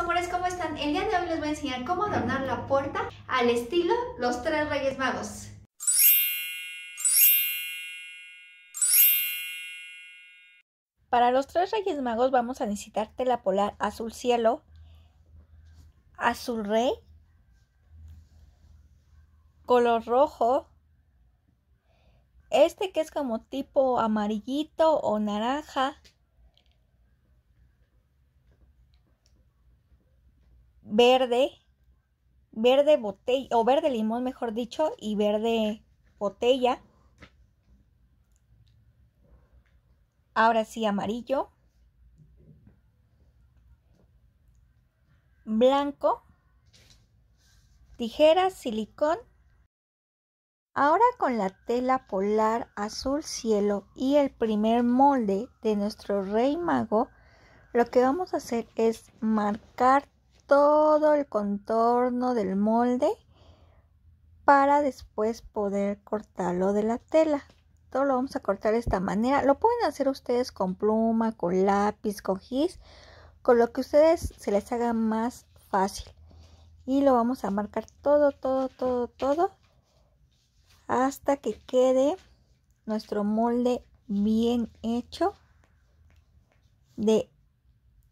amores, ¿cómo están? El día de hoy les voy a enseñar cómo adornar la puerta al estilo Los Tres Reyes Magos. Para los Tres Reyes Magos vamos a necesitar tela polar azul cielo, azul rey, color rojo, este que es como tipo amarillito o naranja, verde, verde botella, o verde limón, mejor dicho, y verde botella. Ahora sí, amarillo. Blanco. Tijeras, silicón. Ahora con la tela polar azul cielo y el primer molde de nuestro rey mago, lo que vamos a hacer es marcar todo el contorno del molde para después poder cortarlo de la tela. Todo lo vamos a cortar de esta manera. Lo pueden hacer ustedes con pluma, con lápiz, con gis, con lo que ustedes se les haga más fácil. Y lo vamos a marcar todo, todo, todo, todo hasta que quede nuestro molde bien hecho de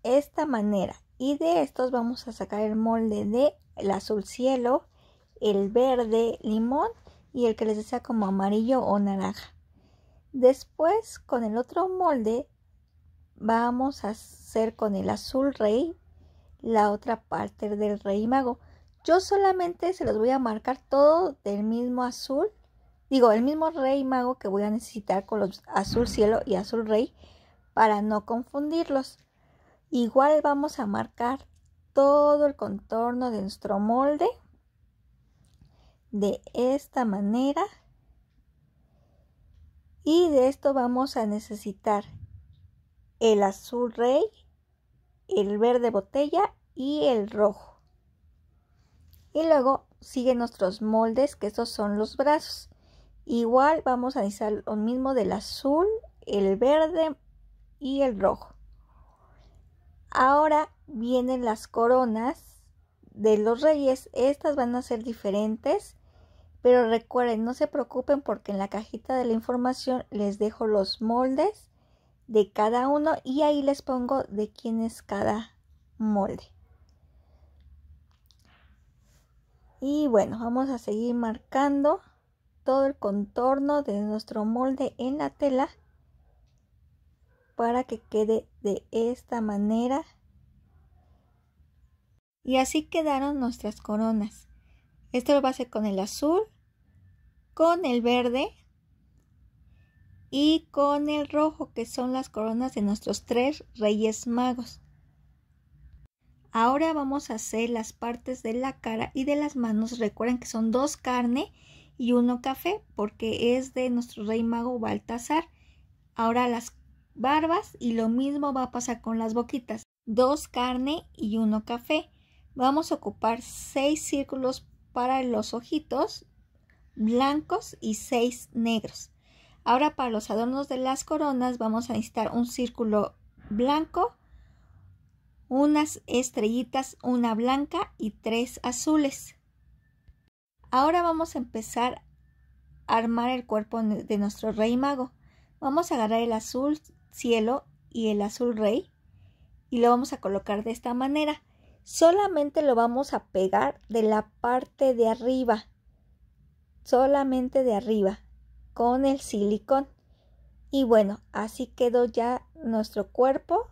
esta manera y de estos vamos a sacar el molde de el azul cielo, el verde limón y el que les desea como amarillo o naranja. Después con el otro molde vamos a hacer con el azul rey la otra parte del rey mago. Yo solamente se los voy a marcar todo del mismo azul, digo, el mismo rey mago que voy a necesitar con los azul cielo y azul rey para no confundirlos. Igual vamos a marcar todo el contorno de nuestro molde de esta manera. Y de esto vamos a necesitar el azul rey, el verde botella y el rojo. Y luego siguen nuestros moldes, que estos son los brazos. Igual vamos a necesitar lo mismo del azul, el verde y el rojo. Ahora vienen las coronas de los reyes. Estas van a ser diferentes. Pero recuerden, no se preocupen porque en la cajita de la información les dejo los moldes de cada uno y ahí les pongo de quién es cada molde. Y bueno, vamos a seguir marcando todo el contorno de nuestro molde en la tela para que quede de esta manera. Y así quedaron nuestras coronas. Esto lo va a hacer con el azul, con el verde y con el rojo, que son las coronas de nuestros tres reyes magos. Ahora vamos a hacer las partes de la cara y de las manos. Recuerden que son dos carne y uno café porque es de nuestro rey mago Baltasar. Ahora las barbas y lo mismo va a pasar con las boquitas. Dos carne y uno café. Vamos a ocupar seis círculos para los ojitos blancos y seis negros. Ahora para los adornos de las coronas vamos a necesitar un círculo blanco, unas estrellitas, una blanca y tres azules. Ahora vamos a empezar a armar el cuerpo de nuestro rey mago. Vamos a agarrar el azul cielo y el azul rey y lo vamos a colocar de esta manera. Solamente lo vamos a pegar de la parte de arriba, solamente de arriba, con el silicón. Y bueno, así quedó ya nuestro cuerpo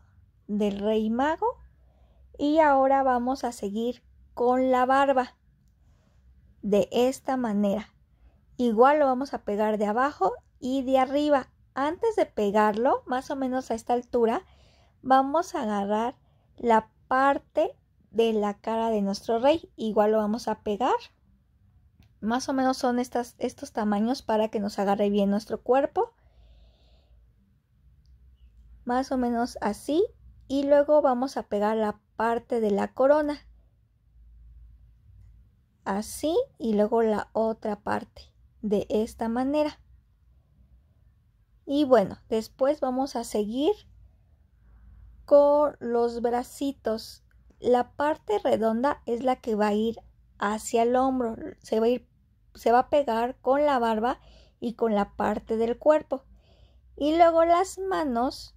del rey mago. Y ahora vamos a seguir con la barba. De esta manera. Igual lo vamos a pegar de abajo y de arriba antes de pegarlo, más o menos a esta altura, vamos a agarrar la parte de la cara de nuestro rey. Igual lo vamos a pegar. Más o menos son estos tamaños para que nos agarre bien nuestro cuerpo. Más o menos así. Y luego vamos a pegar la parte de la corona. Así y luego la otra parte. De esta manera. Y bueno, después vamos a seguir con los bracitos. La parte redonda es la que va a ir hacia el hombro, se va a ir se va a pegar con la barba y con la parte del cuerpo. Y luego las manos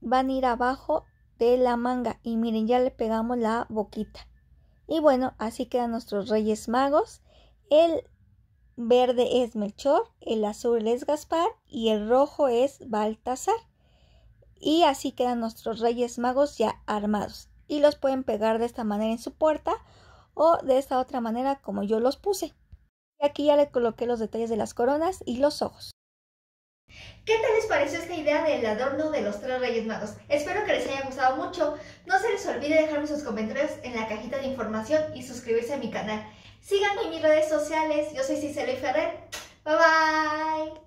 van a ir abajo de la manga y miren, ya le pegamos la boquita. Y bueno, así quedan nuestros Reyes Magos. El verde es Melchor, el azul es Gaspar y el rojo es Baltasar. Y así quedan nuestros reyes magos ya armados. Y los pueden pegar de esta manera en su puerta o de esta otra manera como yo los puse. Y aquí ya le coloqué los detalles de las coronas y los ojos. ¿Qué tal les pareció esta idea del adorno de los tres Reyes Magos? Espero que les haya gustado mucho. No se les olvide dejarme sus comentarios en la cajita de información y suscribirse a mi canal. Síganme en mis redes sociales. Yo soy Cicely Ferrer. Bye bye.